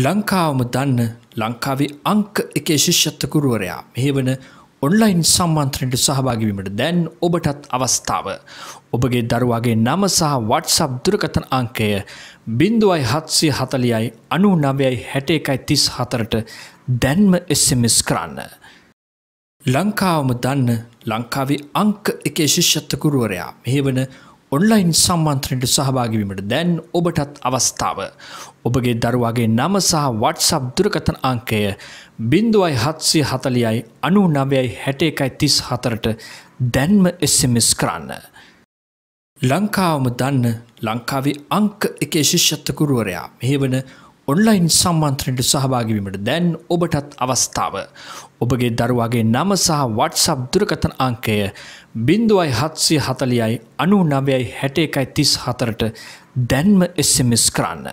ලංකාවම දන්න ලංකාවේ අංක එකේ ශිෂ්‍යත්තකුරුවරයා මෙහෙවන ඔන්ලයින් සම්මන්ත්‍රණයට සහභාගිවීමට දැන් ඔබටත් අවස්ථාව. ඔබගේ දරුවාගේ නම සහ වට්සබ් දුරකතන අංකය බින්දුවයි හත්සේ හතලියයි අනු නවයයි හැට එකයි තිස් හතරට දැන්ම එස්සමිස් කරන්න. ලංකාවම දන්න ලංකාවේ අංක එකේ ශිෂ්‍යත්තකුරුවරයා මෙහෙවන ඔබ ඔන්ලයින් සම්මන්ත්‍රණයට සහභාගිවීමට දැන් ඔබටත් අවස්ථාව. ඔබගේ දරුවාගේ නම සහ වට්සබ් දුරකතන අංකය බින්දුවයි හත්සිය හතලියයි අනු නවයයි හැට එකයි තිස් හතරට දැන්ම එස්සමිස් කරන්න. ලංකාවම දන්න ලංකාවේ අංක එකේ ශිෂ්‍යත්තකුරුවරයා මෙහෙවන ඔන්ලයින් සම්මන්ත්‍රයට සහභාගිවීමට දැන් ඔබටත් අවස්ථාව. ඔබගේ දරුවගේ නම සහ වට්සබ් දුරකතන අංකය බින්දුවයි හත්සිය හතලියයි අනු නවයයි හැට එකයි තිස් හතරට දැන්ම එස්සමිස් කරන්න.